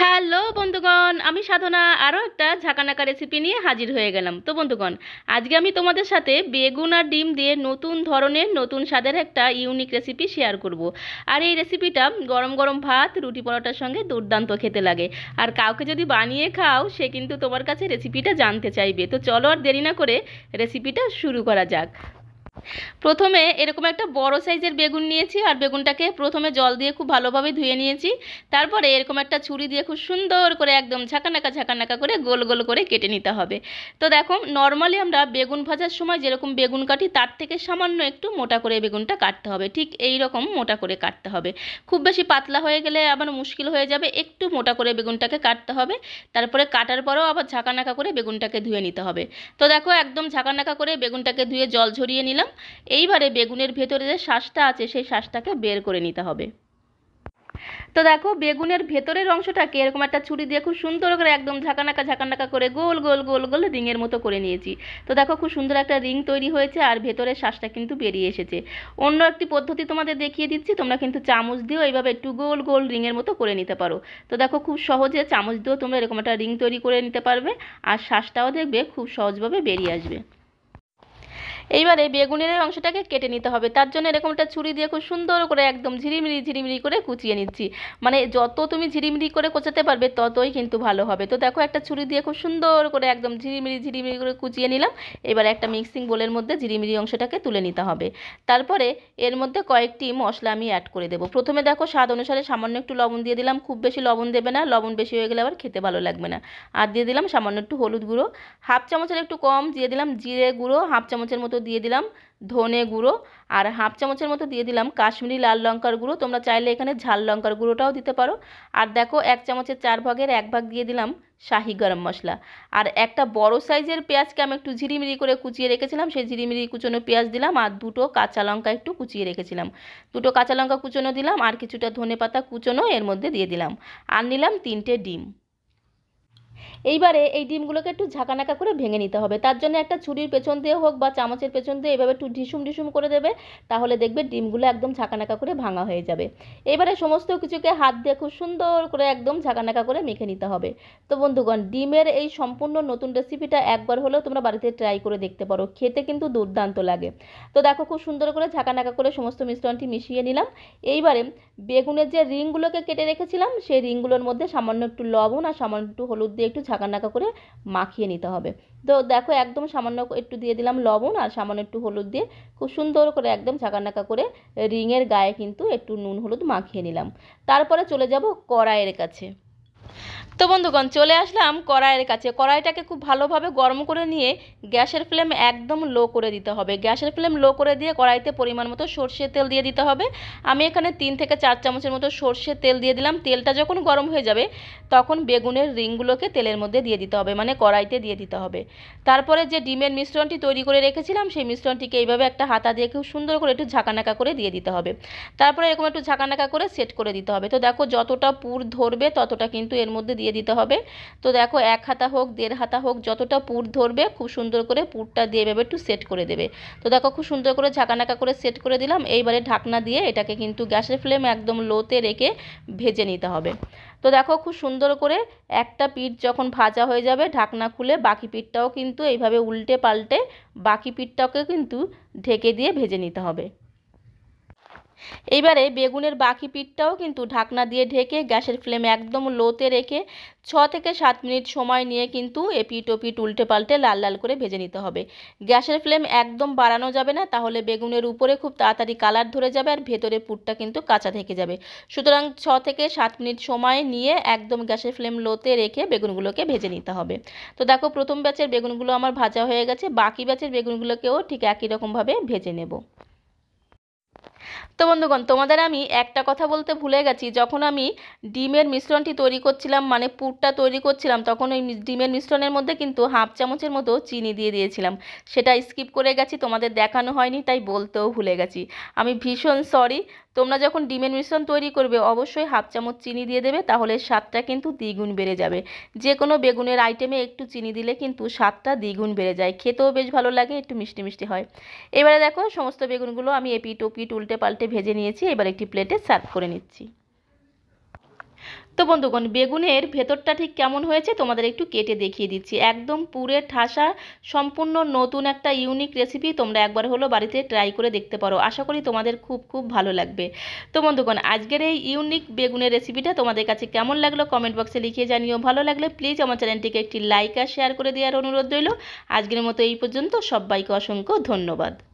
Hello বন্ধুগণ আমি সাধনা আরও একটা ঝাঁকানাকা রেসিপি নিয়ে হাজির হয়ে গেলাম তো বন্ধুগণ আজকে আমি তোমাদের সাথে বেগুন আর ডিম দিয়ে নতুন ধরনের নতুন স্বাদের একটা ইউনিক রেসিপি শেয়ার করব। আর এই রেসিপিটা গরম গরম ভাত রুটি পরোটার সঙ্গে দুর্দান্ত খেতে লাগে আর কাউকে যদি বানিয়ে খাও সে কিন্তু তোমার কাছে রেসিপিটা জানতে চাইবে তো চলো আর দেরি না করে রেসিপিটা শুরু করা যাক প্রথমে এরকম একটা বড় সাইজের বেগুন নিয়েছি আর বেগুনটাকে প্রথমে জল দিয়ে খুব ভালোভাবে ধুয়ে নিয়েছি তারপরে এরকম একটা ছুরি দিয়ে খুব সুন্দর করে একদম ঝাঁকানাকা ঝাঁকানাকা করে গোল গোল করে কেটে নিতে হবে তো দেখো নর্মালি আমরা বেগুন ভাজার সময় যেরকম বেগুন কাটি তার থেকে সামান্য একটু মোটা করে বেগুনটা কাটতে হবে ঠিক এই রকম মোটা করে কাটতে হবে খুব বেশি পাতলা হয়ে গেলে আবার মুশকিল হয়ে যাবে একটু মোটা করে বেগুনটাকে কাটতে হবে তারপরে কাটার পরেও আবার ঝাঁকানাকা করে বেগুনটাকে ধুয়ে নিতে হবে তো দেখো একদম ঝাঁকানাকা করে বেগুনটাকে ধুয়ে জল ঝরিয়ে নিলাম দিলাম এইবারে বেগুনের ভেতরে যে শ্বাসটা আছে সেই শ্বাসটাকে বের করে নিতে হবে তো দেখো বেগুনের ভেতরের অংশটাকে এরকম একটা ছুরি দিয়ে খুব সুন্দর করে একদম ঝাঁকানাকা ঝাঁকানাকা করে গোল গোল গোল গোল রিংয়ের মতো করে নিয়েছি তো দেখো খুব সুন্দর একটা রিং তৈরি হয়েছে আর ভেতরের শ্বাসটা কিন্তু বেরিয়ে এসেছে অন্য একটি পদ্ধতি তোমাদের দেখিয়ে দিচ্ছি তোমরা কিন্তু চামচ দিয়েও এইভাবে একটু গোল গোল রিংয়ের মতো করে নিতে পারো তো দেখো খুব সহজে চামচ দিয়েও তোমরা এরকম একটা রিং তৈরি করে নিতে পারবে আর শ্বাসটাও দেখবে খুব সহজভাবে বেরিয়ে আসবে এইবারে বেগুনের অংশটাকে কেটে নিতে হবে তার জন্য এরকম একটা ছুরি দিয়ে খুব সুন্দর করে একদম ঝিরিমিরি ঝিরিমিরি করে কুচিয়ে নিচ্ছি মানে যত তুমি ঝিরিমিরি করে কোচাতে পারবে ততই কিন্তু ভালো হবে তো দেখো একটা ছুরি দিয়ে খুব সুন্দর করে একদম ঝিরিমিরি ঝিরিমিরি করে কুচিয়ে নিলাম এবার একটা মিক্সিং বোলের মধ্যে ঝিরিমিরি অংশটাকে তুলে নিতে হবে তারপরে এর মধ্যে কয়েকটি মশলা আমি অ্যাড করে দেবো প্রথমে দেখো স্বাদ অনুসারে সামান্য একটু লবণ দিয়ে দিলাম খুব বেশি লবণ দেবে না লবণ বেশি হয়ে গেলে আবার খেতে ভালো লাগবে না আর দিয়ে দিলাম সামান্য একটু হলুদ গুঁড়ো হাফ চামচের একটু কম দিয়ে দিলাম জিরে গুঁড়ো হাফ চামচের মতো দিয়ে দিলাম ধনে গুঁড়ো আর হাফ চামচের মতো দিয়ে দিলাম কাশ্মীরি লাল লঙ্কার গুঁড়ো তোমরা চাইলে এখানে ঝাল লঙ্কার গুঁড়োটাও দিতে পারো আর দেখো এক চামচের চার ভাগের এক ভাগ দিয়ে দিলাম শাহি গরম মশলা আর একটা বড় সাইজের পেঁয়াজকে আমি একটু ঝিরিমিরি করে কুচিয়ে রেখেছিলাম সেই ঝিরিমিরি কুচোনো পেঁয়াজ দিলাম আর দুটো কাঁচা লঙ্কা একটু কুচিয়ে রেখেছিলাম দুটো কাঁচা লঙ্কা কুচোনো দিলাম আর কিছুটা ধনে পাতা কুচোনো এর মধ্যে দিয়ে দিলাম আর নিলাম তিনটে ডিম এইবারে এই ডিমগুলোকে একটু ঝাঁকানাকা করে ভেঙে নিতে হবে তার জন্য একটা ছুরির পেছন দিয়ে হোক বা চামচের পেছন দিয়ে এভাবে একটু ঢিসুম ঢিসুম করে দেবে তাহলে দেখবে ডিমগুলো একদম ঝাঁকানাকা করে ভাঙা হয়ে যাবে এবারে সমস্ত কিছুকে হাত দিয়ে খুব সুন্দর করে একদম ঝাঁকানাকা করে মেখে নিতে হবে তো বন্ধুগণ ডিমের এই সম্পূর্ণ নতুন রেসিপিটা একবার হলেও তোমরা বাড়িতে ট্রাই করে দেখতে পারো খেতে কিন্তু দুর্দান্ত লাগে তো দেখো খুব সুন্দর করে ঝাঁকানাকা করে সমস্ত মিশ্রণটি মিশিয়ে নিলাম এইবারে বেগুনের যে রিংগুলোকে কেটে রেখেছিলাম সেই রিংগুলোর মধ্যে সামান্য একটু লবণ আর সামান্য একটু হলুদ দিয়ে একটু নাকা করে মাখিয়ে নিতে হবে তো দেখো একদম সামান্য একটু দিয়ে দিলাম লবণ আর সামান্য একটু হলুদ দিয়ে খুব সুন্দর করে একদম নাকা করে রিংয়ের গায়ে কিন্তু একটু নুন হলুদ মাখিয়ে নিলাম তারপরে চলে যাব কড়াইয়ের কাছে তো বন্ধুগণ চলে আসলাম কড়াইয়ের কাছে কড়াইটাকে খুব ভালোভাবে গরম করে নিয়ে গ্যাসের ফ্লেম একদম লো করে দিতে হবে গ্যাসের ফ্লেম লো করে দিয়ে কড়াইতে পরিমাণ মতো সর্ষে তেল দিয়ে দিতে হবে আমি এখানে তিন থেকে চার চামচের মতো সর্ষে তেল দিয়ে দিলাম তেলটা যখন গরম হয়ে যাবে তখন বেগুনের রিংগুলোকে তেলের মধ্যে দিয়ে দিতে হবে মানে কড়াইতে দিয়ে দিতে হবে তারপরে যে ডিমের মিশ্রণটি তৈরি করে রেখেছিলাম সেই মিশ্রণটিকে এইভাবে একটা হাতা দিয়ে খুব সুন্দর করে একটু ঝাঁকানাকা করে দিয়ে দিতে হবে তারপরে এরকম একটু ঝাঁকানাকা করে সেট করে দিতে হবে তো দেখো যতটা পুর ধরবে ততটা কিন্তু এর মধ্যে দিয়ে দিয়ে দিতে হবে তো দেখো এক হাতা হোক দেড় হাতা হোক যতটা পুর ধরবে খুব সুন্দর করে পুরটা দিয়ে এভাবে একটু সেট করে দেবে তো দেখো খুব সুন্দর করে ঝাঁকানাকা করে সেট করে দিলাম এইবারে ঢাকনা দিয়ে এটাকে কিন্তু গ্যাসের ফ্লেম একদম লোতে রেখে ভেজে নিতে হবে তো দেখো খুব সুন্দর করে একটা পিঠ যখন ভাজা হয়ে যাবে ঢাকনা খুলে বাকি পিঠটাও কিন্তু এইভাবে উল্টে পাল্টে বাকি পিঠটাকে কিন্তু ঢেকে দিয়ে ভেজে নিতে হবে এইবারে বেগুনের বাকি পিঠটাও কিন্তু ঢাকনা দিয়ে ঢেকে গ্যাসের ফ্লেম একদম লোতে রেখে ছ থেকে সাত মিনিট সময় নিয়ে কিন্তু এ পিঠ ও পিঠ উল্টে পাল্টে লাল লাল করে ভেজে নিতে হবে গ্যাসের ফ্লেম একদম বাড়ানো যাবে না তাহলে বেগুনের উপরে খুব তাড়াতাড়ি কালার ধরে যাবে আর ভেতরে পুরটা কিন্তু কাঁচা থেকে যাবে সুতরাং ছ থেকে সাত মিনিট সময় নিয়ে একদম গ্যাসের ফ্লেম লোতে রেখে বেগুনগুলোকে ভেজে নিতে হবে তো দেখো প্রথম ব্যাচের বেগুনগুলো আমার ভাজা হয়ে গেছে বাকি ব্যাচের বেগুনগুলোকেও ঠিক একই রকমভাবে ভেজে নেব তো বন্ধুগণ তোমাদের আমি একটা কথা বলতে ভুলে গেছি যখন আমি ডিমের মিশ্রণটি তৈরি করছিলাম মানে পুরটা তৈরি করছিলাম তখন ওই ডিমের মিশ্রণের মধ্যে কিন্তু হাফ চামচের মতো চিনি দিয়ে দিয়েছিলাম সেটা স্কিপ করে গেছি তোমাদের দেখানো হয়নি তাই বলতেও ভুলে গেছি আমি ভীষণ সরি তোমরা যখন ডিমের মিশ্রণ তৈরি করবে অবশ্যই হাফ চামচ চিনি দিয়ে দেবে তাহলে স্বাদটা কিন্তু দ্বিগুণ বেড়ে যাবে যে কোনো বেগুনের আইটেমে একটু চিনি দিলে কিন্তু স্বাদটা দ্বিগুণ বেড়ে যায় খেতেও বেশ ভালো লাগে একটু মিষ্টি মিষ্টি হয় এবারে দেখো সমস্ত বেগুনগুলো আমি এপিট ওপিট উল্টে পাল্টে ভেজে নিয়েছি এবার একটি প্লেটে সার্ভ করে নিচ্ছি তো বন্ধুগণ বেগুনের ভেতরটা ঠিক কেমন হয়েছে তোমাদের একটু কেটে দেখিয়ে দিচ্ছি একদম পুরে ঠাসা সম্পূর্ণ নতুন একটা ইউনিক রেসিপি তোমরা একবার হলো বাড়িতে ট্রাই করে দেখতে পারো আশা করি তোমাদের খুব খুব ভালো লাগবে তো বন্ধুগণ আজকের এই ইউনিক বেগুনের রেসিপিটা তোমাদের কাছে কেমন লাগলো কমেন্ট বক্সে লিখিয়ে জানিও ভালো লাগলে প্লিজ আমার চ্যানেলটিকে একটি লাইক আর শেয়ার করে দেওয়ার অনুরোধ রইল আজকের মতো এই পর্যন্ত সবাইকে অসংখ্য ধন্যবাদ